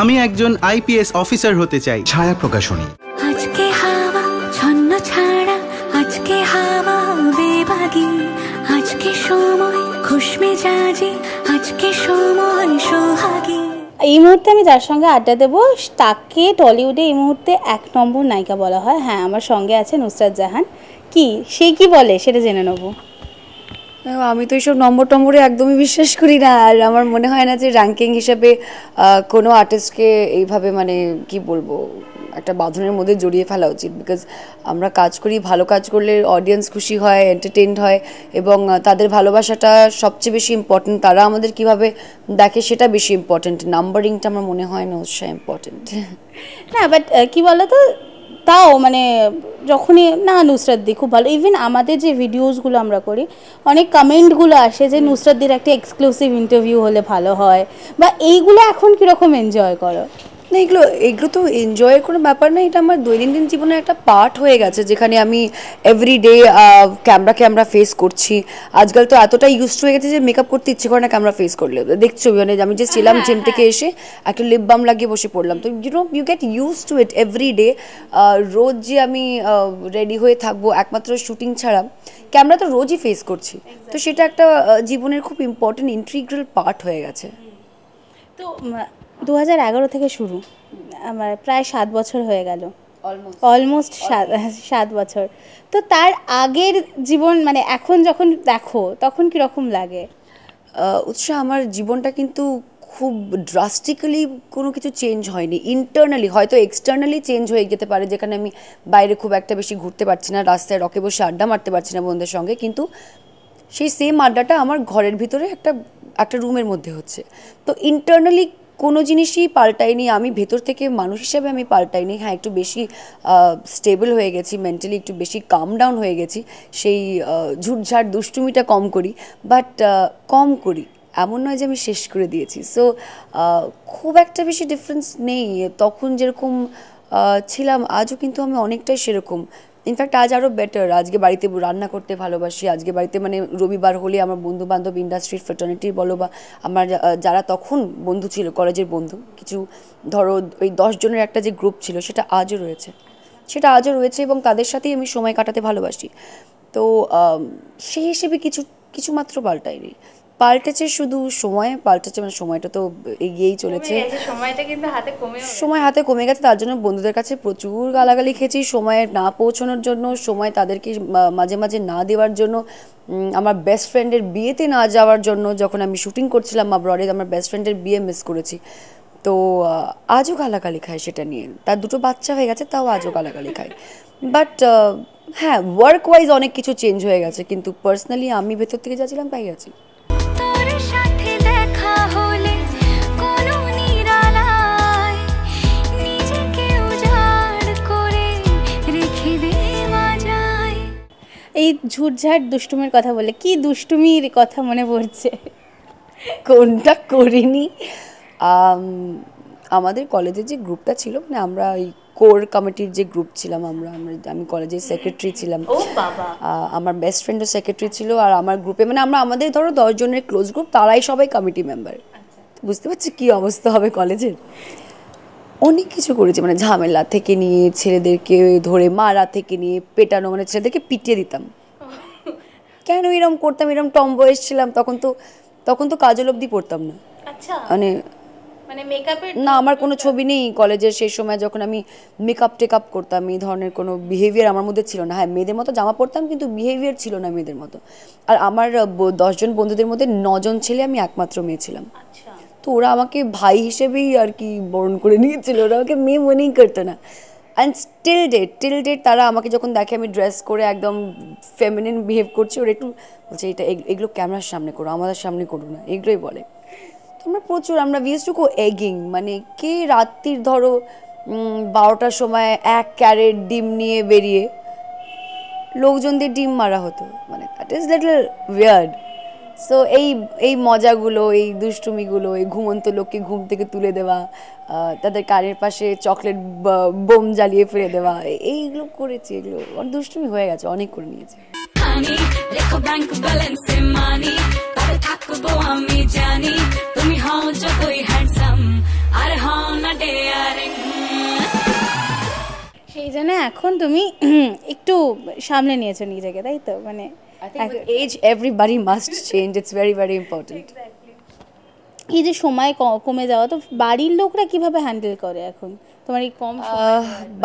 আমি একজন IPS officer হতে চাই ছায়া প্রকাশনী আজকে হাওয়া ছন্ন ছাড়া আজকে হাওয়া বেবাগি আজকে সময় খুশমে জাজি আজকে সময় সোহাগী এই মুহূর্তে আমি যার সঙ্গে আড্ডা দেবো তাকে টলিউডে এই মুহূর্তে এক নম্বর নায়িকা বলা হয় হ্যাঁ আমার সঙ্গে আছে নুসরাত জাহান কি সে কি বলে সেটা জেনে নেবো আমি তো এইসব নম্বর টম্বরে একদমই বিশ্বাস করি না আর আমার মনে হয় না যে র্যাঙ্কিং হিসাবে কোনো আর্টিস্টকে এইভাবে মানে কি বলবো একটা বাঁধনের মধ্যে জড়িয়ে ফেলা উচিত বিকজ আমরা কাজ করি ভালো কাজ করলে অডিয়েন্স খুশি হয় এন্টারটেনড হয় এবং তাদের ভালোবাসাটা সবচেয়ে বেশি ইম্পর্টেন্ট তারা আমাদের কিভাবে দেখে সেটা বেশি ইম্পর্টেন্ট নাম্বারিংটা আমার মনে হয় না উৎসাহ ইম্পর্টেন্ট না বাট কি বলতো তাও মানে যখনই না নুসরাত দি খুব ভালো ইভেন আমাদের যে ভিডিওসগুলো আমরা করি অনেক কমেন্টগুলো আসে যে নুসরাত দির একটা এক্সক্লুসিভ ইন্টারভিউ হলে ভালো হয় বা এইগুলো এখন কীরকম এনজয় করো না এগুলো এগুলো তো এনজয়ের কোনো ব্যাপার না এটা আমার দৈনন্দিন জীবনের একটা পার্ট হয়ে গেছে যেখানে আমি এভরিডে ক্যামেরা ক্যামেরা ফেস করছি আজকাল তো এতটা ইউজ হয়ে গেছে যে মেকআপ করতে ইচ্ছে করে না ক্যামেরা ফেস করলে দেখছো মানে আমি যে ছিলাম জিম থেকে হ্যাঁ। এসে একটা লিপ বাম লাগিয়ে বসে পড়লাম তো you know you get use to it everyday রোজ যে আমি রেডি হয়ে থাকবো একমাত্র শুটিং ছাড়া ক্যামেরা তো রোজই ফেস করছি তো সেটা একটা জীবনের খুব ইম্পর্টেন্ট ইন্ট্রিগ্রাল পার্ট হয়ে গেছে তো দু হাজার থেকে শুরু আমার প্রায় সাত বছর হয়ে গেল অলমোস্ট সাত বছর তো তার আগের জীবন মানে এখন যখন দেখো তখন কীরকম লাগে উৎসাহ আমার জীবনটা কিন্তু খুব ড্রাস্টিক্যালি কোনো কিছু চেঞ্জ হয়নি ইন্টারনালি হয়তো এক্সটার্নালি চেঞ্জ হয়ে যেতে পারে যেখানে আমি বাইরে খুব একটা বেশি ঘুরতে পারছি না রাস্তায় রকে বসে আড্ডা মারতে পারছি না বন্ধুদের সঙ্গে কিন্তু সেই সেম আড্ডাটা আমার ঘরের ভিতরে একটা একটা রুমের মধ্যে হচ্ছে তো ইন্টারনালি কোনো জিনিসই পাল্টাইনি আমি ভেতর থেকে মানুষ হিসাবে আমি পাল্টাইনি হ্যাঁ একটু বেশি স্টেবল হয়ে গেছি মেন্টালি একটু বেশি কাম ডাউন হয়ে গেছি সেই ঝুটঝাট দুষ্টুমিটা কম করি বাট কম করি এমন নয় যে আমি শেষ করে দিয়েছি সো খুব একটা বেশি ডিফারেন্স নেই তখন যেরকম ছিলাম আজও কিন্তু আমি অনেকটাই সেরকম ইনফ্যাক্ট আজ আরও বেটার আজকে বাড়িতে রান্না করতে ভালোবাসি আজকে বাড়িতে মানে রবিবার হলে আমার বন্ধু বান্ধব ইন্ডাস্ট্রির ফ্রেটার্নিটির বলো বা আমার যারা তখন বন্ধু ছিল কলেজের বন্ধু কিছু ধরো ওই দশজনের একটা যে গ্রুপ ছিল সেটা আজও রয়েছে সেটা আজও রয়েছে এবং তাদের সাথেই আমি সময় কাটাতে ভালোবাসি তো সেই হিসেবে কিছু কিছুমাত্র মাত্র পাল্টায়নি পাল্টেছে শুধু সময় পাল্টেছে মানে সময়টা তো এগিয়েই চলেছে সময়টা কিন্তু হাতে কমে সময় হাতে কমে গেছে তার জন্য বন্ধুদের কাছে প্রচুর গালাগালি খেয়েছি সময়ে না পৌঁছানোর জন্য সময় তাদেরকে মাঝে মাঝে না দেওয়ার জন্য আমার বেস্ট ফ্রেন্ডের বিয়েতে না যাওয়ার জন্য যখন আমি শুটিং করছিলাম আব্রডে আমার বেস্ট ফ্রেন্ডের বিয়ে মিস করেছি তো আজও গালাগালি খায় সেটা নিয়ে তার দুটো বাচ্চা হয়ে গেছে তাও আজও গালাগালি খায় বাট হ্যাঁ ওয়ার্ক ওয়াইজ অনেক কিছু চেঞ্জ হয়ে গেছে কিন্তু পার্সোনালি আমি ভেতর থেকে যাচ্ছিলাম তাই গেছি এই ঝুটঝাট দুষ্টুমির কথা বলে কি দুষ্টুমির কথা মনে পড়ছে কোনটা করিনি আমাদের কলেজের যে গ্রুপটা ছিল মানে আমরা ওই কোর কমিটির যে গ্রুপ ছিলাম আমরা আমি কলেজের সেক্রেটারি ছিলাম আমার বেস্ট ফ্রেন্ডের সেক্রেটারি ছিল আর আমার গ্রুপে মানে আমরা আমাদের ধরো দশজনের ক্লোজ গ্রুপ তারাই সবাই কমিটি মেম্বার আচ্ছা। বুঝতে পারছি কী অবস্থা হবে কলেজের অনেক কিছু করেছে মানে ঝামেলা থেকে নিয়ে ছেলেদেরকে ধরে মারা থেকে নিয়ে পেটানো মানে ছেলেদেরকে পিটিয়ে দিতাম কেন এরম করতাম এরম টম বয়স ছিলাম তখন তো তখন তো কাজল অবধি পড়তাম না আচ্ছা। মানে মানে মেকআপের না আমার কোনো ছবি নেই কলেজের সেই সময় যখন আমি মেকআপ টেকআপ করতাম এই ধরনের কোনো বিহেভিয়ার আমার মধ্যে ছিল না হ্যাঁ মেয়েদের মতো জামা পরতাম কিন্তু বিহেভিয়ার ছিল না মেয়েদের মতো আর আমার দশজন বন্ধুদের মধ্যে নজন ছেলে আমি একমাত্র মেয়ে ছিলাম আচ্ছা। তো ওরা আমাকে ভাই হিসেবেই আর কি বরণ করে নিয়েছিল ওরা আমাকে মেয়ে মনেই করতো না and still date till date তারা আমাকে যখন দেখে আমি ড্রেস করে একদম ফেমিনিন বিহেভ করছি ওরা একটু বলছে এটা এগুলো ক্যামেরার সামনে করো আমাদের সামনে করো না এগুলোই বলে আমরা প্রচুর আমরা উইজ টু গো এগিং মানে কে রাত্রির ধরো বারোটার সময় এক ক্যারেট ডিম নিয়ে বেরিয়ে লোকজনদের ডিম মারা হতো মানে that is little word so এই এই মজাগুলো এই দুষ্টুমিগুলো এই ঘুমন্ত লোককে ঘুম থেকে তুলে দেওয়া তাদের কারের পাশে চকলেট বোম জ্বালিয়ে ফেলে দেওয়া এইগুলো করেছি এগুলো দুষ্টুমি হয়ে গেছে অনেক করে নিয়েছে জানি লেখো ব্যাংক ব্যালেন্সে মানি তবে থাকবো আমি জানি তুমি হও যতই হ্যান্ডসাম আর হও না ডেয়ারিং সেই জন্য এখন তুমি একটু সামনে নিয়েছো নিজেকে তাই তো মানে as everybody must change it's very very important এই যে সময় কমে যাওয়া তো বাড়ির লোকরা কিভাবে হ্যান্ডেল করে এখন তোমার এই কম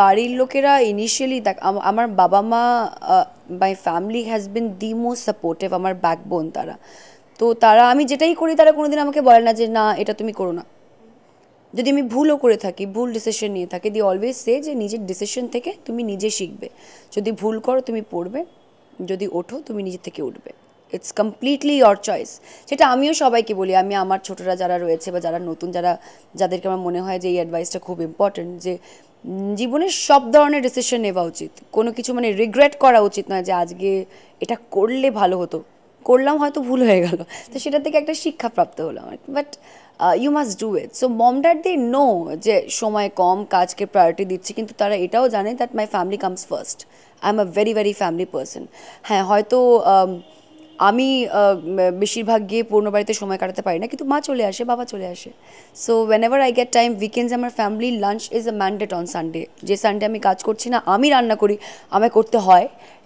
বাড়ির লোকেরা ইনিশিয়ালি দেখ আমার বাবা মা my family has been the most supportive আমার ব্যাকবোন তারা তো তারা আমি যেটাই করি তারা কোনোদিন আমাকে বলে না যে না এটা তুমি করো না যদি আমি ভুলও করে থাকি ভুল ডিসিশন নিয়ে থাকি দি অলওয়েজ সে যে নিজের ডিসিশন থেকে তুমি নিজে শিখবে যদি ভুল করো তুমি পড়বে যদি ওঠো তুমি নিজে থেকে উঠবে ইটস কমপ্লিটলি ইয়র চয়েস সেটা আমিও সবাইকে বলি আমি আমার ছোটরা যারা রয়েছে বা যারা নতুন যারা যাদেরকে আমার মনে হয় যে এই অ্যাডভাইসটা খুব ইম্পর্টেন্ট যে জীবনের সব ধরনের ডিসিশন নেওয়া উচিত কোনো কিছু মানে রিগ্রেট করা উচিত নয় যে আজকে এটা করলে ভালো হতো করলাম হয়তো ভুল হয়ে গেল তো সেটা থেকে একটা শিক্ষা প্রাপ্ত হলো আমার but you must do it so mom dad they know যে সময় কম কাজকে প্রায়োরিটি দিচ্ছে কিন্তু তারা এটাও জানে that my family comes first I am a very very family person হ্যাঁ হয়তো um, আমি বেশিরভাগ গিয়ে পূর্ণ বাড়িতে সময় কাটাতে পারি না কিন্তু মা চলে আসে বাবা চলে আসে so whenever I get time weekends আমার family lunch is a mandate on Sunday যে সানডে আমি কাজ করছি না আমি রান্না করি আমায় করতে হয়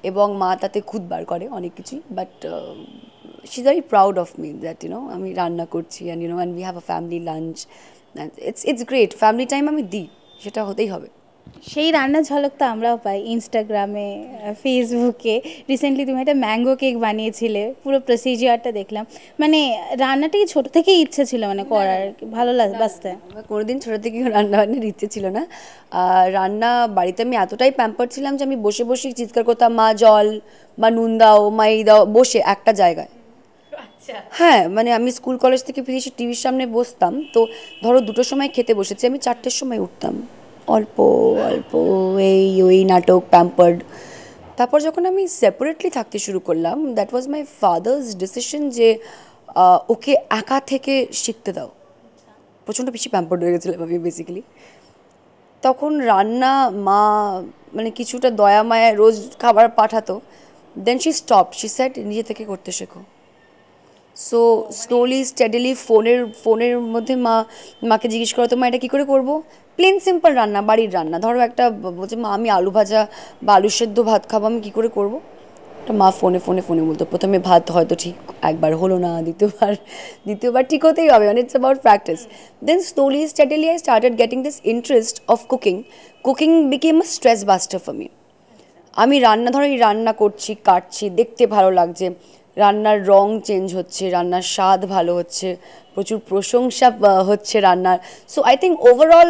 এবং মা তাতে খুদ বার করে অনেক কিছুই but she very proud of me that you know আমি রান্না করছি and you know and we have a family lunch it's it's great family time আমি দিই সেটা হতেই হবে সেই রান্নার ঝলক তো আমরাও পাই ইনস্টাগ্রামে ফেসবুকে রিসেন্টলি তুমি একটা ম্যাঙ্গো কেক বানিয়েছিলে পুরো প্রসিজিয়ারটা দেখলাম মানে রান্নাটা কি ছোটো থেকেই ইচ্ছে ছিল মানে করার ভালো কোনো কোনোদিন ছোটো থেকে রান্না বান্নার ইচ্ছে ছিল না রান্না বাড়িতে আমি এতটাই প্যাম্পার ছিলাম যে আমি বসে বসে চিৎকার করতাম মা জল বা নুন দাও মা এই দাও বসে একটা জায়গায় আচ্ছা। হ্যাঁ মানে আমি স্কুল কলেজ থেকে ফিরে এসে টিভির সামনে বসতাম তো ধরো দুটোর সময় খেতে বসেছি আমি চারটের সময় উঠতাম অল্প অল্প এই ওই নাটক প্যাম্পার্ড তারপর যখন আমি সেপারেটলি থাকতে শুরু করলাম that was my father's decision যে ওকে একা থেকে শিখতে দাও প্রচণ্ড বেশি প্যাম্পার্ড হয়ে গেছিলাম আমি বেসিক্যালি তখন রান্না মা মানে কিছুটা দয়া মায়া রোজ খাবার পাঠাতো then she stop she set নিজে থেকে করতে শেখো সো স্লোলি স্টাডিলি ফোনের ফোনের মধ্যে মা মাকে জিজ্ঞেস করো মা এটা কী করে করবো প্লেন সিম্পল রান্না বাড়ির রান্না ধরো একটা বলছে মা আমি আলু ভাজা বা আলু সেদ্ধ ভাত খাবো আমি কী করে করবো তো মা ফোনে ফোনে ফোনে বলতো প্রথমে ভাত হয়তো ঠিক একবার হলো না দ্বিতীয়বার দ্বিতীয়বার ঠিক হতেই হবে মানে it's about practice then slowly steadily I started getting this interest of cooking cooking became a stress buster for me আমি রান্না ধরো এই রান্না করছি কাটছি দেখতে ভালো লাগছে রান্নার রং চেঞ্জ হচ্ছে রান্নার স্বাদ ভালো হচ্ছে প্রচুর প্রশংসা হচ্ছে রান্নার so I think overall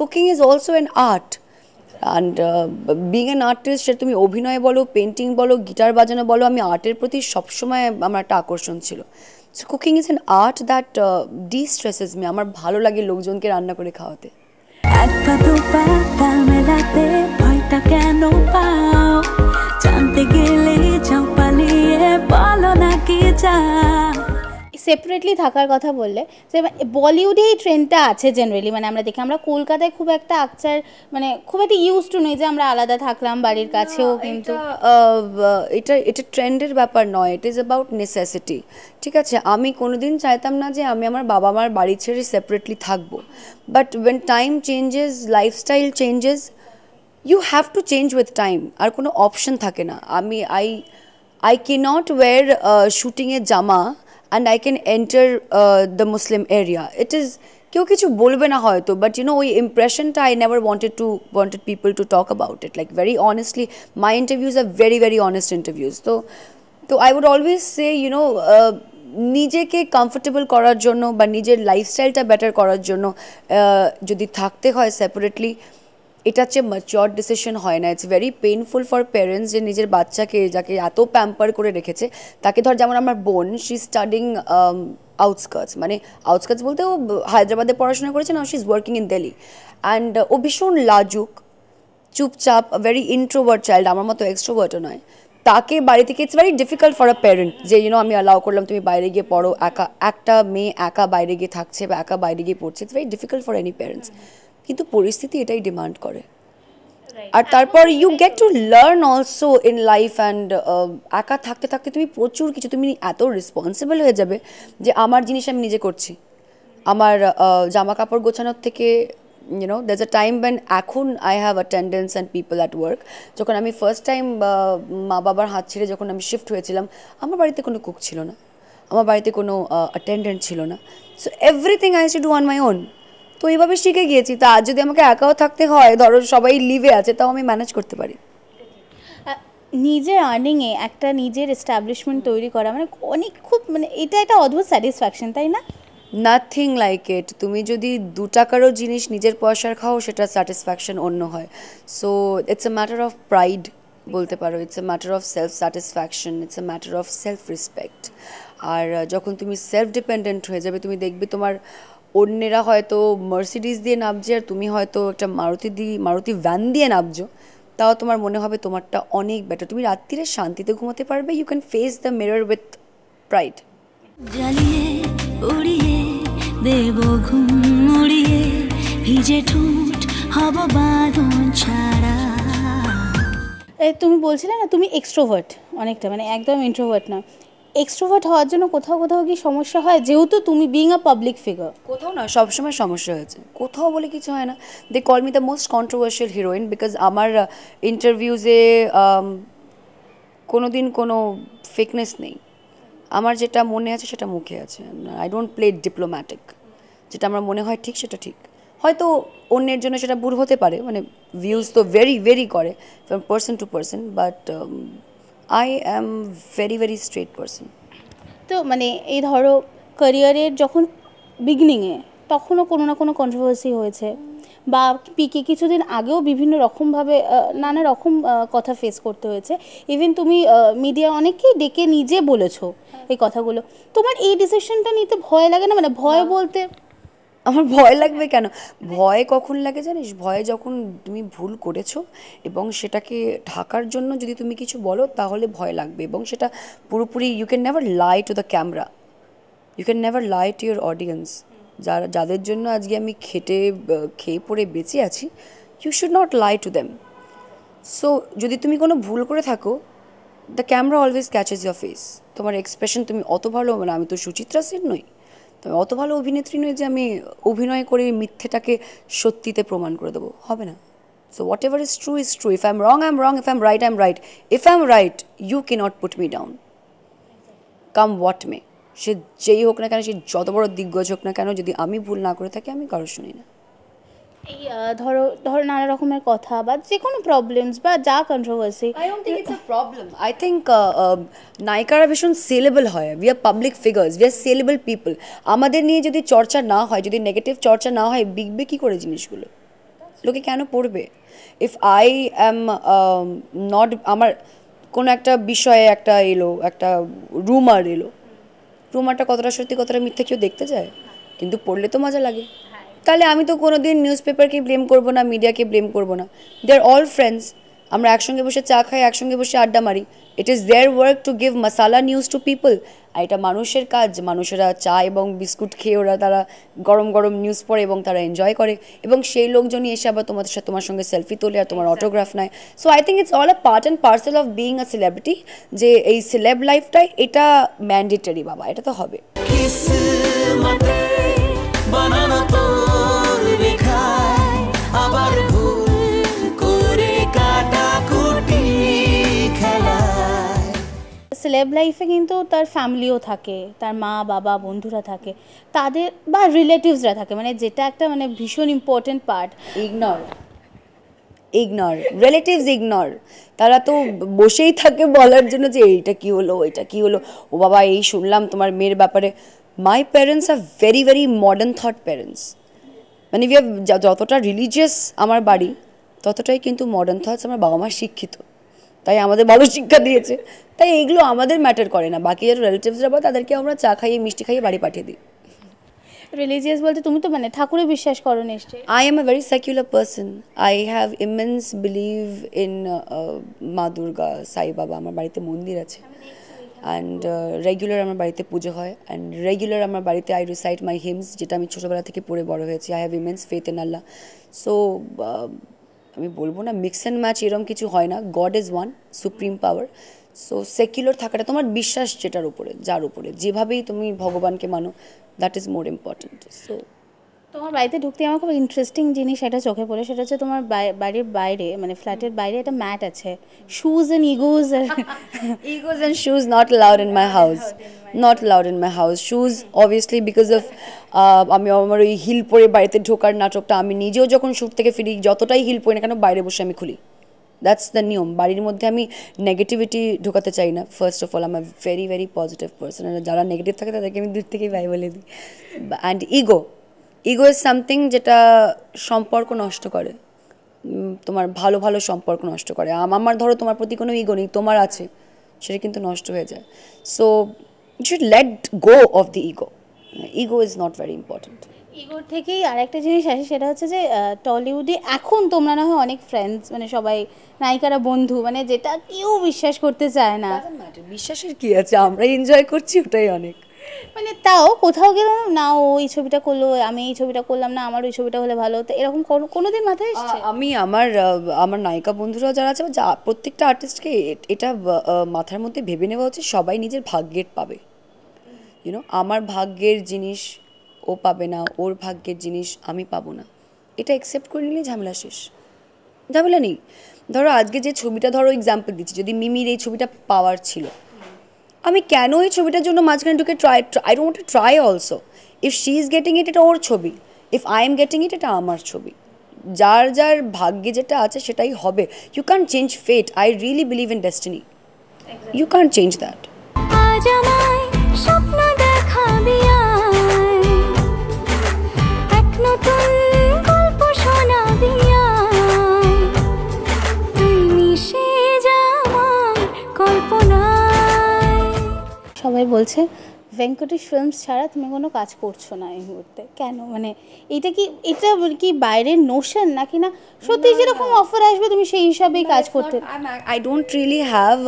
cooking is also an art and being an artist সেটা তুমি অভিনয় বলো পেন্টিং বলো গিটার বাজানো বলো আমি আর্টের প্রতি সবসময় আমার একটা আকর্ষণ ছিল so cooking is an art that distresses me আমার ভালো লাগে লোকজনকে রান্না করে খাওয়াতে কেন পাও জানতে গেলে সেপারেটলি থাকার কথা বললে যে বলিউডে এই ট্রেন্ডটা আছে জেনারেলি মানে আমরা দেখি আমরা কলকাতায় খুব একটা আকচার মানে খুব একটা ইউজ টু নই যে আমরা আলাদা থাকলাম বাড়ির কাছেও কিন্তু এটা এটা ট্রেন্ডের ব্যাপার নয় ইট ইজ অ্যাবাউট নেসেসিটি ঠিক আছে আমি কোনোদিন চাইতাম না যে আমি আমার বাবা মার বাড়ি ছেড়ে সেপারেটলি থাকবো but when time changes lifestyle changes you have to change with time আর কোনো অপশন থাকে না আমি I I cannot wear uh, shooting a jama and I can enter uh, the Muslim area. It is but you know impression I never wanted to wanted people to talk about it like very honestly my interviews are very very honest interviews so so I would always say you know nije uh, ke comfortable korar jonno ba nijer lifestyle ta better korar jonno jodi thakte hoy separately এটা হচ্ছে mature decision হয় না it's very painful for parents যে নিজের বাচ্চাকে যাকে এত pamper করে রেখেছে তাকে ধর যেমন আমার বোন শি স্টাডিং আউটস্কার্টস মানে আউটস্কার্টস বলতে ও হায়দ্রাবাদে পড়াশোনা করেছে না she is working in Delhi and ও ভীষণ লাজুক চুপচাপ ভেরি ইন্ট্রোভার্ট চাইল্ড আমার মতো এক্সট্রোভার্টও নয় তাকে বাড়ি থেকে it's very difficult for a parent যে ইউনো আমি অ্যালাউ করলাম তুমি বাইরে গিয়ে পড়ো একা একটা মেয়ে একা বাইরে গিয়ে থাকছে বা একা বাইরে গিয়ে পড়ছে it's very difficult for any parents কিন্তু পরিস্থিতি এটাই ডিমান্ড করে আর তারপর you get to learn also in life and একা থাকতে থাকতে তুমি প্রচুর কিছু তুমি এত রেসপন্সিবল হয়ে যাবে যে আমার জিনিস আমি নিজে করছি আমার uh, জামা কাপড় গোছানোর থেকে you know that's a time been এখন I have attendance and people at work যখন আমি ফার্স্ট টাইম uh, মা বাবার হাত ছেড়ে যখন আমি শিফট হয়েছিলাম আমার বাড়িতে কোনো কুক ছিল না আমার বাড়িতে কোনো অ্যাটেন্ডেন্ট uh, ছিল না so everything I has to do on my own তো এইভাবে শিখে গিয়েছি তো আজ যদি আমাকে একাও থাকতে হয় ধরো সবাই লিভে আছে তাও আমি ম্যানেজ করতে পারি নিজের আর্নিংয়ে একটা নিজের এস্টাবলিশমেন্ট তৈরি করা মানে অনেক খুব মানে এটা একটা অদ্ভুত স্যাটিসফ্যাকশন তাই না নাথিং লাইক ইট তুমি যদি দু টাকারও জিনিস নিজের পয়সার খাও সেটা স্যাটিসফ্যাকশন অন্য হয় so it's a matter of pride বলতে পারো it's a matter of self satisfaction it's a matter of self respect আর যখন তুমি সেলফ ডিপেন্ডেন্ট হয়ে যাবে তুমি দেখবে তোমার অন্যেরা হয়তো মার্সিডিস দিয়ে নামছে আর তুমি হয়তো একটা মারুতি দিয়ে মারুতি ভ্যান দিয়ে নামছো তাও তোমার মনে হবে তোমারটা অনেক বেটার তুমি রাত্রিরে শান্তিতে ঘুমাতে পারবে you can face the mirror with pride জ্বালিয়ে উড়িয়ে দেব ঘুম উড়িয়ে ভিজে ঠোঁট হব বাঁধন ছাড়া তুমি বলছিলে না তুমি এক্সট্রোভার্ট অনেকটা মানে একদম ইন্ট্রোভার্ট না এক্সট্রোভার্ট হওয়ার জন্য কোথাও কোথাও কি সমস্যা হয় যেহেতু তুমি বিং আ পাবলিক ফিগার কোথাও না সবসময় সমস্যা হয়েছে কোথাও বলে কিছু হয় না they call me the most controversial heroine because আমার ইন্টারভিউজে কোনো দিন কোনো ফেকনেস নেই আমার যেটা মনে আছে সেটা মুখে আছে আই ডোন্ট প্লে ডিপ্লোম্যাটিক যেটা আমার মনে হয় ঠিক সেটা ঠিক হয়তো অন্যের জন্য সেটা ভুল হতে পারে মানে ভিউজ তো ভেরি ভেরি করে from person to person but I am very very straight person তো মানে এই ধরো ক্যারিয়ারের যখন বিগিনিংয়ে তখনও কোনো না কোনো কন্ট্রোভার্সি হয়েছে বা পিকে কিছুদিন আগেও বিভিন্ন রকমভাবে নানা রকম কথা ফেস করতে হয়েছে ইভেন তুমি মিডিয়া অনেককেই ডেকে নিজে বলেছো হ্যাঁ। এই কথাগুলো তোমার এই ডিসিশনটা নিতে ভয় লাগে না মানে ভয় বলতে আমার ভয় লাগবে কেন ভয় কখন লাগে জানিস ভয় যখন তুমি ভুল করেছো এবং সেটাকে ঢাকার জন্য যদি তুমি কিছু বলো তাহলে ভয় লাগবে এবং সেটা পুরোপুরি you can never lie to the camera you can never lie to your audience যারা যাদের জন্য আজকে আমি খেটে খেয়ে পড়ে বেঁচে আছি you should not lie to them so যদি তুমি কোনো ভুল করে থাকো the camera always catches your face তোমার এক্সপ্রেশন তুমি অত ভালো মানে আমি তো সুচিত্রা সেন নই তবে অত ভালো অভিনেত্রী নয় যে আমি অভিনয় করে মিথ্যেটাকে সত্যিতে প্রমাণ করে দেবো হবে না so whatever is true is true if I am wrong I am wrong if I am right I am right if I am right you can not put me down come what may say যেই হোক না কেন সে যত বড় দিগ্গজ হোক না কেন যদি আমি ভুল না করে থাকি আমি কারোর শুনি না এই ধরো ধরো নানা রকমের কথা বা যে কোনো প্রবলেমস বা যা controversy I don't think it's a problem I think নায়িকারা ভীষণ সেলেবল হয় we are public figures we are saleable people আমাদের নিয়ে যদি চর্চা না হয় যদি নেগেটিভ চর্চা না হয় বিকবে কী করে জিনিসগুলো লোকে কেন পড়বে ইফ আই অ্যাম নট আমার কোনো একটা বিষয়ে একটা এলো একটা রুমার এলো রুমারটা কতটা সত্যি কতটা মিথ্যে কেউ দেখতে চায় কিন্তু পড়লে তো মজা লাগে তাহলে আমি তো কোনো দিন নিউজ পেপারকে ব্লেম করবো না মিডিয়াকে ব্লেম করবো না দে আর অল ফ্রেন্ডস আমরা একসঙ্গে বসে চা খাই একসঙ্গে বসে আড্ডা মারি it is their work to give masala news to people আর এটা মানুষের কাজ মানুষেরা চা এবং বিস্কুট খেয়ে ওরা তারা গরম গরম নিউজ পড়ে এবং তারা এনজয় করে এবং সেই লোকজনই এসে আবার তোমাদের সাথে তোমার সঙ্গে সেলফি তোলে আর তোমার অটোগ্রাফ নেয় so I think it's all a part and parcel of being a celebrity যে এই সেলেব লাইফটাই এটা ম্যান্ডেটারি বাবা এটা তো হবে সেলেব লাইফে কিন্তু তার ফ্যামিলিও থাকে তার মা বাবা বন্ধুরা থাকে তাদের বা রিলেটিভসরা থাকে মানে যেটা একটা মানে ভীষণ important part ignore ignore relatives ignore তারা তো বসেই থাকে বলার জন্য যে এইটা কি হলো এটা কি হলো ও বাবা এই শুনলাম তোমার মেয়ের ব্যাপারে মাই প্যারেন্টস আর very very modern thought parents মানে যতটা রিলিজিয়াস আমার বাড়ি ততটাই কিন্তু মডার্ন থটস আমার বাবা মা শিক্ষিত তাই আমাদের ভালো শিক্ষা দিয়েছে তাই এইগুলো আমাদের ম্যাটার করে না বাকি যারা রিলেটিভসরা বা তাদেরকে আমরা চা খাইয়ে মিষ্টি খাইয়ে বাড়ি পাঠিয়ে দিই রিলিজিয়াস বলতে তুমি তো মানে ঠাকুরে বিশ্বাস করো নিশ্চয়ই I am a very secular person I have immense believe in Maa Durga সাই বাবা আমার বাড়িতে মন্দির আছে অ্যান্ড রেগুলার uh, আমার বাড়িতে পুজো হয় অ্যান্ড রেগুলার আমার বাড়িতে আই রিসাইট মাই হিমস যেটা আমি ছোটোবেলা থেকে পড়ে বড় হয়েছি I have immense faith in Allah so আমি বলবো না মিক্স অ্যান্ড ম্যাচ এরম কিছু হয় না God is one supreme power so secular থাকাটা তোমার বিশ্বাস যেটার উপরে যার উপরে যেভাবেই তুমি ভগবানকে মানো that is more important so তোমার বাড়িতে ঢুকতে আমার খুব ইন্টারেস্টিং জিনিস এটা চোখে পড়ে সেটা হচ্ছে তোমার বাড়ির বাইরে মানে ফ্ল্যাটের বাইরে একটা ম্যাট আছে shoes and egos egos and shoes not allowed in my house not allowed in my house shoes obviously because of আমি আমার ওই হিল পরে বাড়িতে ঢোকার নাটকটা আমি নিজেও যখন শ্যুট থেকে ফিরি যতটাই হিল পরে না কেন বাইরে বসে আমি খুলি দ্যাটস দ্য নিয়ম বাড়ির মধ্যে আমি নেগেটিভিটি ঢোকাতে চাই না ফার্স্ট অফ অল আমার ভেরি ভেরি পজিটিভ পার্সন যারা নেগেটিভ থাকে তাদেরকে আমি দূর থেকেই বাই বলে দিই and ego ego is something যেটা সম্পর্ক নষ্ট করে তোমার ভালো ভালো সম্পর্ক নষ্ট করে আমার ধরো তোমার প্রতি কোনো ইগো নেই তোমার আছে সেটা কিন্তু নষ্ট হয়ে যায় so you should let go of the ego ego is not very important ইগোর থেকেই আরেকটা জিনিস আসে সেটা হচ্ছে যে টলিউডে এখন তোমরা না হয় অনেক ফ্রেন্ডস মানে সবাই নায়িকারা বন্ধু মানে যেটা কেউ বিশ্বাস করতে চায় না বিশ্বাসের কি আছে আমরা এনজয় করছি ওটাই অনেক মানে তাও কোথাও গেল না ও এই ছবিটা করলো আমি এই ছবিটা করলাম না আমার ওই ছবিটা হলে ভালো হতো এরকম কোনোদিন মাথায় এসছে আমি আমার আমার নায়িকা বন্ধুরা যারা আছে যা প্রত্যেকটা আর্টিস্টকে এটা মাথার মধ্যে ভেবে নেওয়া হচ্ছে সবাই নিজের ভাগ্যের পাবে ইউনো আমার ভাগ্যের জিনিস ও পাবে না ওর ভাগ্যের জিনিস আমি পাবো না এটা অ্যাকসেপ্ট করে নিলে ঝামেলা শেষ ঝামেলা নেই ধরো আজকে যে ছবিটা ধরো এক্সাম্পল দিচ্ছি যদি মিমির এই ছবিটা পাওয়ার ছিল আমি কেন এই ছবিটার জন্য মাঝখানে ঢুকে try I don't try also if she is getting it এটা ওর ছবি if I am getting it এটা আমার ছবি যার যার ভাগ্যে যেটা আছে সেটাই হবে you can change fate I really believe in destiny you can change that সবাই বলছে ভেঙ্কটেশ ফিল্মস ছাড়া তুমি কোনো কাজ করছো না এই মুহূর্তে কেন মানে এটা কি এটা কি বাইরের নোশন নাকি না সত্যি যেরকম অফার আসবে তুমি সেই হিসাবেই কাজ করতে I don't really have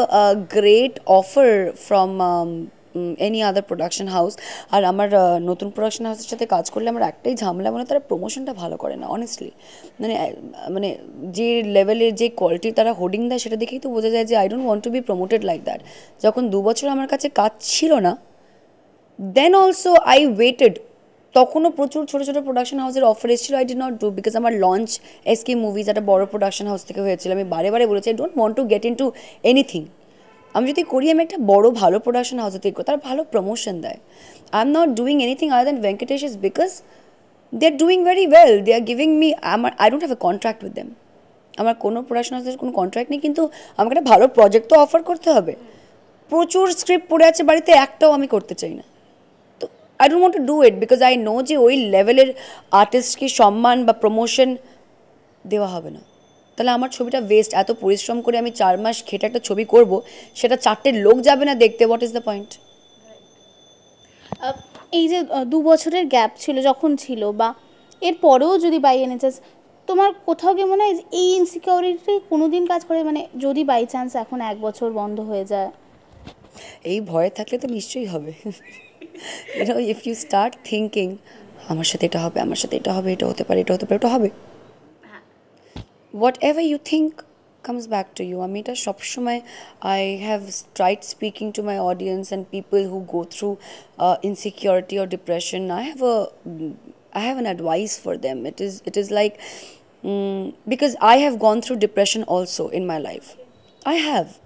great offer from any other production house আর আমার নতুন প্রোডাকশন হাউসের সাথে কাজ করলে আমার একটাই ঝামেলা মানে তারা প্রমোশনটা ভালো করে না অনেস্টলি মানে মানে যে লেভেলে যে কোয়ালিটি তারা হোর্ডিং দেয় সেটা দেখেই তো বোঝা যায় যে I don't want to be promoted like that যখন দু বছর আমার কাছে কাজ ছিল না দেন অলসো আই ওয়েটেড তখনও প্রচুর ছোটো ছোটো প্রোডাকশন হাউসের অফার এসেছিল I did not do because আমার লঞ্চ এসকে মুভিজ একটা বড় প্রোডাকশন হাউস থেকে হয়েছিল আমি বারে বারে বলেছি I don't want to get into anything আমি যদি করি আমি একটা বড় ভালো প্রোডাকশন হাউসে থেকে তার ভালো প্রমোশন দেয় I am not doing anything other than Venkatesh is because they are doing very well they are giving me আমার I don't have a contract with them আমার কোনো প্রোডাকশন হাউসের কোনো কন্ট্রাক্ট নেই কিন্তু আমাকে একটা ভালো প্রজেক্ট তো অফার করতে হবে প্রচুর স্ক্রিপ্ট পড়ে আছে বাড়িতে একটাও আমি করতে চাই না তো I don't want to do it because I know যে ওই লেভেলের আর্টিস্টকে সম্মান বা প্রমোশন দেওয়া হবে না তাহলে আমার ছবিটা ওয়েস্ট এত পরিশ্রম করে আমি চার মাস খেটে একটা ছবি করব সেটা চারটে লোক যাবে না দেখতে হোয়াট ইজ দ্য পয়েন্ট এই যে দু বছরের গ্যাপ ছিল যখন ছিল বা এর পরেও যদি বাই এনএচএস তোমার কোথাও গিয়ে মনে হয় এই ইনসিকিউরিটি কোনো দিন কাজ করে মানে যদি বাই চান্স এখন এক বছর বন্ধ হয়ে যায় এই ভয়ে থাকলে তো নিশ্চয়ই হবে ইফ ইউ স্টার্ট থিঙ্কিং আমার সাথে এটা হবে আমার সাথে এটা হবে এটা হতে পারে এটা হতে পারে এটা হবে whatever you think comes back to you. Amita, Shopshumai, I have tried speaking to my audience and people who go through uh, insecurity or depression. I have a, I have an advice for them. It is, it is like, mm, because I have gone through depression also in my life. I have.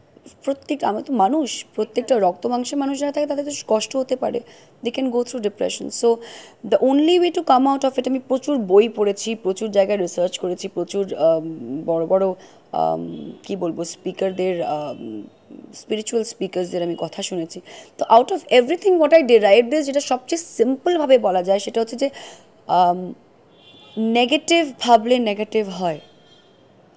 প্রত্যেক আমি তো মানুষ প্রত্যেকটা রক্ত মাংসের মানুষ যারা থাকে তাদের তো কষ্ট হতে পারে they can go through depression so the only way to come out of it আমি প্রচুর বই পড়েছি প্রচুর জায়গায় রিসার্চ করেছি প্রচুর বড় বড় কি বলবো স্পিকারদের স্পিরিচুয়াল স্পিকার্সদের আমি কথা শুনেছি তো out of everything what I write this যেটা সবচেয়ে সিম্পলভাবে বলা যায় সেটা হচ্ছে যে নেগেটিভ ভাবলে নেগেটিভ হয়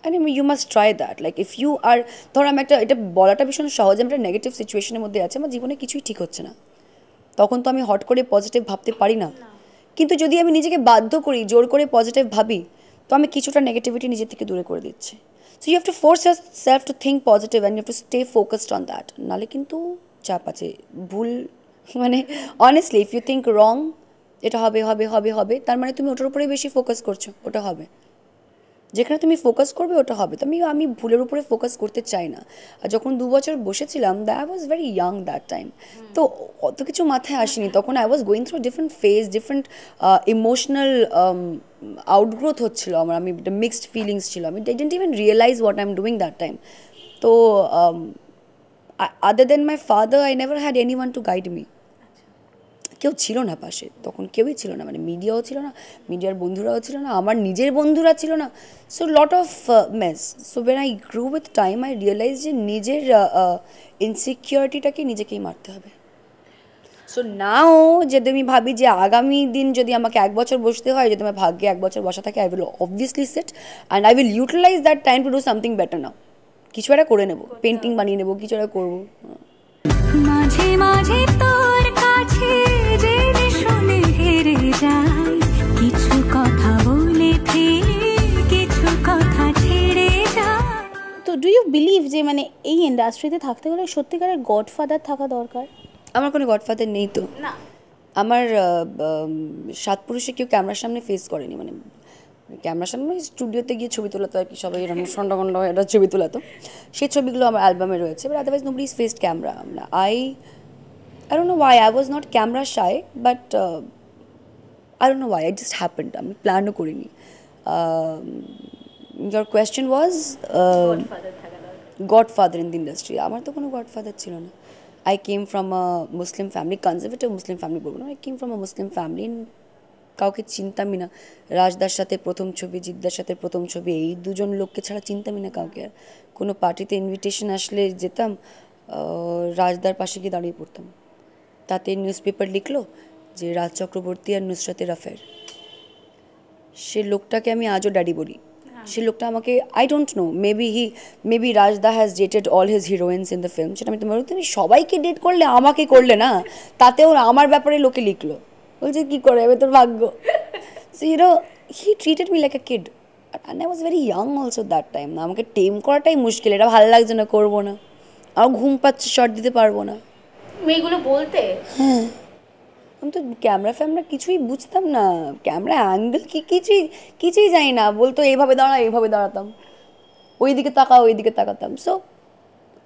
and you must try that like if you are ধর আমি একটা এটা বলাটা ভীষণ সহজ আমি একটা নেগেটিভ সিচুয়েশনের মধ্যে আছে আমার জীবনে কিছুই ঠিক হচ্ছে না তখন তো আমি হট করে পজিটিভ ভাবতে পারি না কিন্তু যদি আমি নিজেকে বাধ্য করি জোর করে পজিটিভ ভাবি তো আমি কিছুটা নেগেটিভিটি নিজের থেকে দূরে করে দিচ্ছি so you have to force yourself to think positive and you have to stay focused on that নাহলে কিন্তু চাপ আছে ভুল মানে honestly if you think wrong এটা হবে হবে হবে হবে তার মানে তুমি ওটার উপরেই বেশি ফোকাস করছো ওটা হবে যেখানে তুমি ফোকাস করবে ওটা হবে তো আমি আমি ভুলের উপরে ফোকাস করতে চাই না আর যখন দু বছর বসেছিলাম the I was very young that time তো অত কিছু মাথায় আসেনি তখন I was going through different phase different emotional outgrowth হচ্ছিল আমার আমি মিক্সড ফিলিংস ছিল আমি didn't even realize what I am doing that time তো other than my father I never had anyone to guide me কেউ ছিল না পাশে তখন কেউই ছিল না মানে মিডিয়াও ছিল না মিডিয়ার বন্ধুরাও ছিল না আমার নিজের বন্ধুরা ছিল না so lot of mess so when I grow with time I realize যে নিজের ইনসিকিউরিটিটাকে uh, uh, নিজেকেই মারতে হবে সো নাও যদি আমি ভাবি যে আগামী দিন যদি আমাকে এক বছর বসতে হয় যদি আমার ভাগ্যে এক বছর বসা থাকে I will obviously set and I will utilize that time to do something better now কিছু একটা করে নেবো পেন্টিং বানিয়ে নেবো কিছু একটা করবো মাঝে মাঝে তোর ইন্ডাস্ট্রিতে থাকতে গেলে সত্যিকারের গডফাদার থাকা দরকার আমার কোনো গডফাদার নেই তো না আমার সাত পুরুষে কেউ ক্যামেরার সামনে ফেস করেনি মানে ক্যামেরার সামনে স্টুডিওতে গিয়ে ছবি তোলাতো আর কি সবাই এরকম সন্ডগন্ড এটা ছবি তোলাতো সেই ছবিগুলো আমার অ্যালবামে রয়েছে এবার otherwise nobody is faced camera I I আর no why I was not camera shy but I don't know why I just happened আমি প্ল্যানও করিনি your question was godfather in the industry আমার তো কোনো গডফাদার ছিল না I came from a Muslim family conservative Muslim family বলবো না I came from a Muslim family কাউকে চিনতামই না রাজদার সাথে প্রথম ছবি জিদ্দার সাথে প্রথম ছবি এই দুজন লোককে ছাড়া চিনতামই না কাউকে আর কোনো পার্টিতে ইনভিটেশন আসলে যেতাম রাজদার পাশে গিয়ে দাঁড়িয়ে পড়তাম তাতে নিউজ পেপার লিখলো যে রাজ চক্রবর্তী আর নুসরাতের আফের সে লোকটাকে আমি আজও ড্যাডি বলি সে লোকটা আমাকে I don't know maybe he maybe রাজদা has dated all his heroines in the film সেটা আমি তোমার তুমি সবাইকে ডেট করলে আমাকে করলে না তাতেও আমার ব্যাপারে লোকে লিখলো বলছে কী করে এবার তোর ভাগ্য so hero he treated me like a kid and I was very young also that time না আমাকে টেম করাটাই মুশকিল এটা ভালো লাগছে না করবো না আর ঘুম পাচ্ছে শর্ট দিতে পারবো না মেয়েগুলো বলতে হ্যাঁ আমি তো ক্যামেরা ফ্যামরা কিছুই বুঝতাম না ক্যামেরা অ্যাঙ্গেল কি কিছুই কিছুই জানি না বলতো এইভাবে দাঁড়া এইভাবে দাঁড়াতাম ওই দিকে তাকা ওই দিকে তাকাতাম so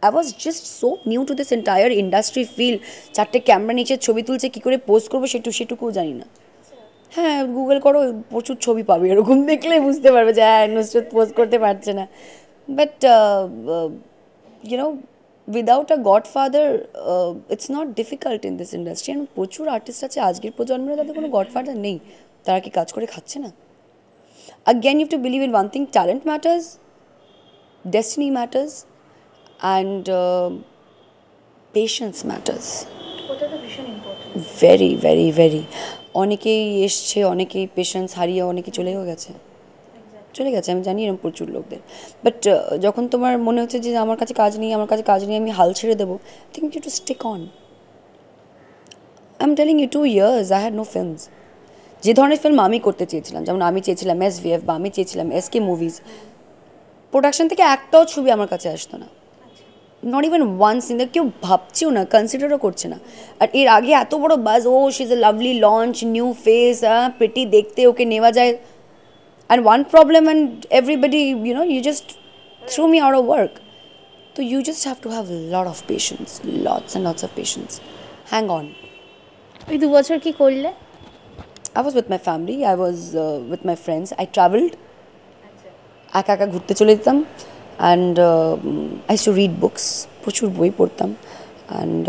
I was just so new to this entire industry feel চারটে ক্যামেরা নিচে ছবি তুলছে কী করে পোস্ট করবো সেটু সেটুকুও জানি না হ্যাঁ গুগল করো প্রচুর ছবি পাবে এরকম দেখলে বুঝতে পারবে যে হ্যাঁ পোস্ট করতে পারছে না but you know uh, uh, without a godfather it's not difficult in this industry and প্রচুর আর্টিস্ট আছে আজকের প্রজন্মের তাদের কোনো গডফাদার নেই তারা কি কাজ করে খাচ্ছে না again you to believe in one thing talent matters destiny matters and patience matters very very very অনেকেই এসছে অনেকেই পেশেন্স হারিয়ে অনেকে চলেও গেছে চলে গেছে আমি জানি এরকম প্রচুর লোকদের বাট যখন তোমার মনে হচ্ছে যে আমার কাছে কাজ নেই আমার কাছে কাজ নেই আমি হাল ছেড়ে দেবো think you to stake on I am telling you two years I had no films যে ধরনের ফিল্ম আমি করতে চেয়েছিলাম যেমন আমি চেয়েছিলাম এস এফ বা আমি চেয়েছিলাম এস কে মুভিজ প্রোডাকশন থেকে একটাও ছবি আমার কাছে আসতো না not even one scene the কেউ ভাবছেও না কনসিডারও করছে না আর এর আগে এত বড় বাজ ও she is a lovely launch new face pretty দেখতে ওকে নেওয়া যায় and one problem and everybody you know you just threw me out of work so you just have to have a lot of patience lots and lots of patience hang on ওই দু বছর কি করলে I was with my family I was with my friends i travelled একা একা ঘুরতে চলে যেতাম and I to read books প্রচুর বই পড়তাম অ্যান্ড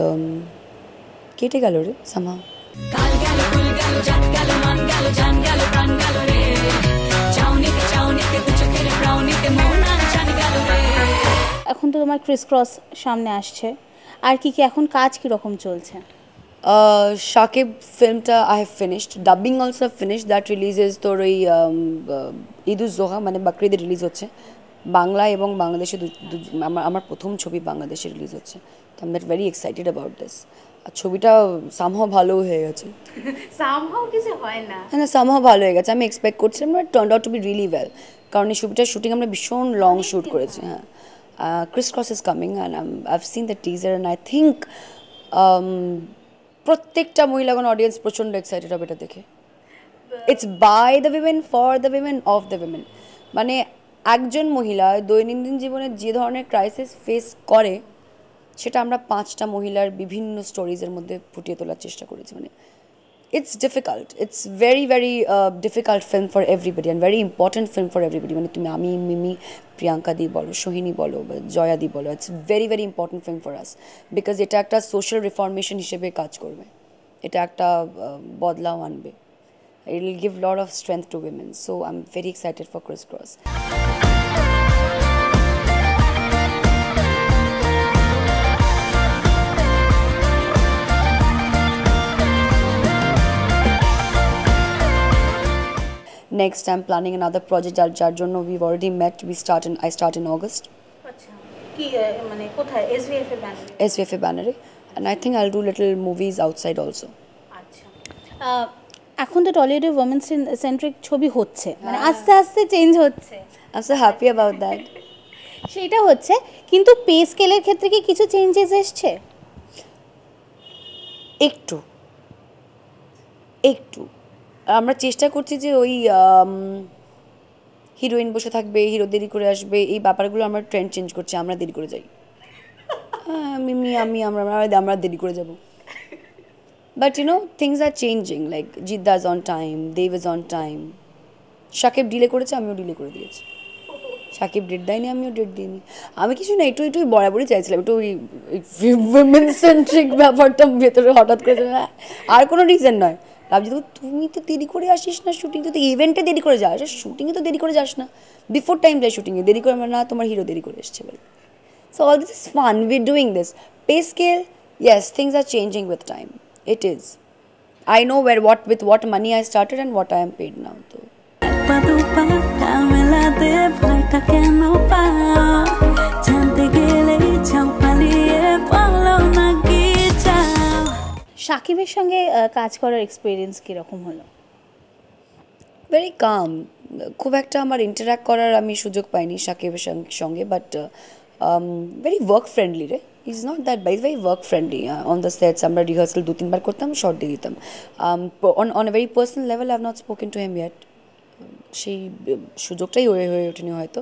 কেটে গেল রে সামা কাল গেল গেল গেল গেল মান গেল এখন তো তোমার ক্রিস ক্রস সামনে আসছে আর কি কি এখন কাজ রকম চলছে শাকিব ফিল্মটা I have finished dubbing also finish that releases তোর ওই জোহা মানে বাকরিদের রিলিজ হচ্ছে বাংলা এবং বাংলাদেশে আমার আমার প্রথম ছবি বাংলাদেশে রিলিজ হচ্ছে তো I am very excited about this আর ছবিটা সামহাও ভালো হয়ে গেছে হ্যাঁ সামহাও ভালো হয়ে গেছে আমি এক্সপেক্ট করছিলাম turn out to be really well কারণ এই ছবিটার শুটিং আমরা ভীষণ লং শ্যুট করেছি হ্যাঁ uh, Chris Cross is coming and I'm, I've seen the teaser and I think um, প্রত্যেকটা মহিলাগণ অডিয়েন্স প্রচণ্ড এক্সাইটেড হবে এটা দেখে it's by the women for the women of the women মানে একজন মহিলা দৈনন্দিন জীবনে যে ধরনের ক্রাইসিস ফেস করে সেটা আমরা পাঁচটা মহিলার বিভিন্ন স্টোরিজের মধ্যে ফুটিয়ে তোলার চেষ্টা করেছি মানে it's difficult it's very, very uh, difficult film for everybody and very important film for everybody. মানে তুমি আমি মিমি প্রিয়াঙ্কা দি বলো সোহিনী বলো জয়া দি বলো it's very very important film for us because এটা একটা সোশ্যাল রিফর্মেশন হিসেবে কাজ করবে এটা একটা বদলাও আনবে it will give lot of strength to women so I am very excited for criss cross next i'm planning another project jar jar jonno we've already met we start start in start in august আচ্ছা, কি মানে কোথায় F এ ব্যানারে SVF এ ব্যানারে and i think i'll do little movies outside আচ্ছা এখন তো টলিউডে women centric ছবি হচ্ছে মানে হ্যাঁ। আস্তে আস্তে চেঞ্জ হচ্ছে I am so happy about that সেটা হচ্ছে কিন্তু পে স্কেলের ক্ষেত্রে কি কিছু চেঞ্জেস এসছে একটু একটু আমরা চেষ্টা করছি যে ওই হিরোইন বসে থাকবে হিরো দেরি করে আসবে এই ব্যাপারগুলো আমরা ট্রেন্ড চেঞ্জ করছি আমরা দেরি করে যাই মিমি আমি আমরা আমরা দেরি করে যাব but you know things are changing like জিদ্দা on time Dev is on time Sakib delay করেছে আমিও ডিলে করে দিয়েছি সাকিব ডেট দেয়নি আমিও ডেট দিইনি আমি কিছু না একটু একটু বরাবরই চাইছিলাম একটু ওই উইমেন সেন্ট্রিক ব্যাপারটা ভেতরে হঠাৎ করে হ্যাঁ, আর কোনো রিজন নয় ভাবছি দেখো তুমি তো দেরি করে আসিস না শুটিং তো ইভেন্টে দেরি করে যাস শুটিংয়ে তো দেরি করে যাস না বিফোর টাইম যায় শুটিংয়ে দেরি করে মানে না তোমার হিরো দেরি করে এসছে বলে so all this is fun we doing this pay scale yes things are changing with time it is i know where what with what money i started and what i am paid now though জানতে গেলে ছাপালিয়ে পালো না সাকিবের সঙ্গে কাজ করার experience কীরকম হলো ভেরি কাম খুব একটা আমার ইন্টারাক্ট করার আমি সুযোগ পাইনি সাকিবের সঙ্গে বাট ভেরি ওয়ার্ক ফ্রেন্ডলি রে is not that by very work friendly on the sets আমরা রিহার্সাল দু তিনবার করতাম শর্ট দিয়ে দিতাম on on a very personal level I not spoken to him yet সেই সুযোগটাই হয়ে হয়ে ওঠেনি হয়তো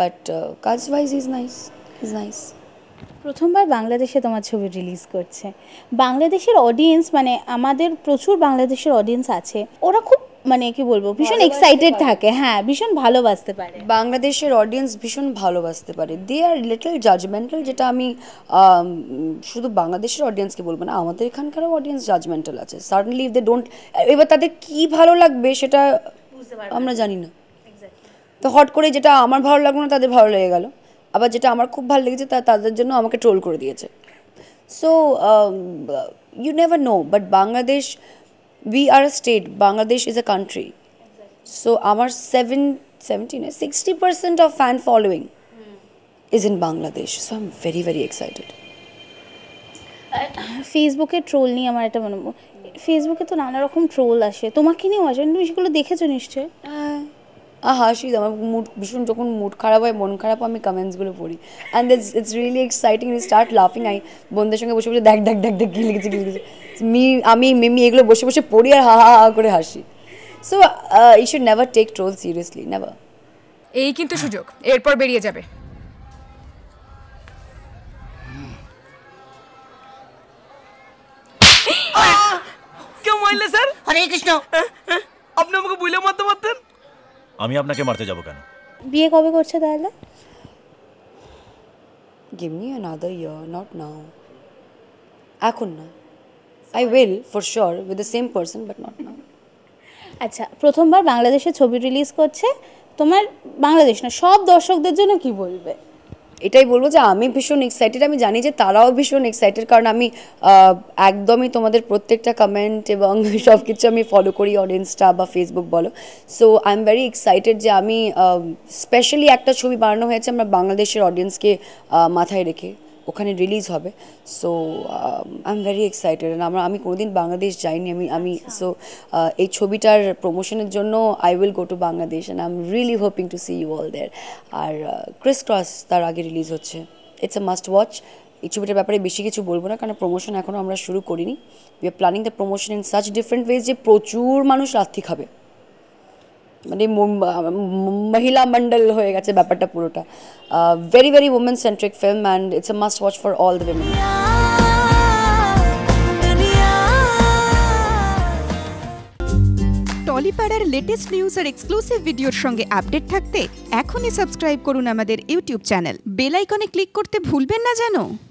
বাট কাজ wise is nice is nice প্রথমবার বাংলাদেশে তোমার ছবি রিলিজ করছে বাংলাদেশের অডিয়েন্স মানে আমাদের প্রচুর বাংলাদেশের অডিয়েন্স আছে ওরা খুব মানে কি বলবো ভীষণ এক্সাইটেড থাকে হ্যাঁ ভীষণ ভালোবাসতে পারে বাংলাদেশের অডিয়েন্স ভীষণ ভালোবাসতে পারে দে আর লিটল জাজমেন্টাল যেটা আমি শুধু বাংলাদেশের অডিয়েন্সকে বলবো না আমাদের এখানকারও অডিয়েন্স জাজমেন্টাল আছে সাডেনলি ইফ দে ডোন্ট এবার তাদের কি ভালো লাগবে সেটা আমরা জানি না তো হট করে যেটা আমার ভালো লাগলো না তাদের ভালো লেগে গেলো আবার যেটা আমার খুব ভালো লেগেছে তা তাদের জন্য আমাকে ট্রোল করে দিয়েছে so you never know but Bangladesh we are a state Bangladesh is a country so আমার সেভেন সেভেন্টিনে sixty percent of fan following is in Bangladesh so I am very very excited ফেসবুকে ট্রোল নিয়ে আমার একটা মনে ফেসবুকে তো নানা রকম ট্রোল আসে তোমাকে নিয়েও আসে তুমি সেগুলো দেখেছো নিশ্চয় আর হাসি আমার মুড ভীষণ যখন মুড খারাপ হয় মন খারাপ হয় আমি কমেন্টসগুলো পড়ি and it's it's really exciting start লাফিং আই বন্ধুদের সঙ্গে বসে বসে দেখ দেখ দেখ দেখ কি লিখেছি কি লিখেছি মি আমি মিমি এগুলো বসে বসে পড়ি আর হা হা হা করে হাসি so you should never take troll seriously never এই কিন্তু সুযোগ এরপর বেরিয়ে যাবে কেউ মারলে স্যার হরে কৃষ্ণ আপনি আমাকে বুঝলে মারতে পারতেন আমি আপনাকে মারতে যাব কেন বিয়ে কবে করছে তাহলে give me another year not now এখন না I will for sure with the same person but not now আচ্ছা প্রথমবার বাংলাদেশে ছবি রিলিজ করছে তোমার বাংলাদেশ না সব দর্শকদের জন্য কি বলবে এটাই বলবো যে আমি ভীষণ এক্সাইটেড আমি জানি যে তারাও ভীষণ এক্সাইটেড কারণ আমি একদমই তোমাদের প্রত্যেকটা কমেন্ট এবং সব কিছু আমি ফলো করি অন ইনস্টা বা ফেসবুক বলো so I am very excited যে আমি স্পেশালি একটা ছবি বানানো হয়েছে আমরা বাংলাদেশের অডিয়েন্সকে মাথায় রেখে ওখানে রিলিজ হবে so I am very excited আমরা আমি কোনোদিন বাংলাদেশ যাইনি আমি আমি সো আচ্ছা। uh, এই ছবিটার প্রমোশনের জন্য I will go to Bangladesh and I am really hoping to see you all there আর ক্রিস uh, ক্রস তার আগে রিলিজ হচ্ছে ইটস এ মাস্ট ওয়াচ এই ছবিটার ব্যাপারে বেশি কিছু বলবো না কারণ প্রমোশন এখনও আমরা শুরু করিনি we are planning the promotion in such different ways যে প্রচুর মানুষ আর্থিক খাবে মানে মহিলা মন্ডল হয়ে গেছে ব্যাপারটা পুরোটা very very women centric film and it's a must watch for all the টলিপাড়ার লেটেস্ট নিউজ আর এক্সক্লুসিভ ভিডিওর সঙ্গে আপডেট থাকতে এখনই সাবস্ক্রাইব করুন আমাদের ইউটিউব চ্যানেল বেলাইকনে ক্লিক করতে ভুলবেন না যেন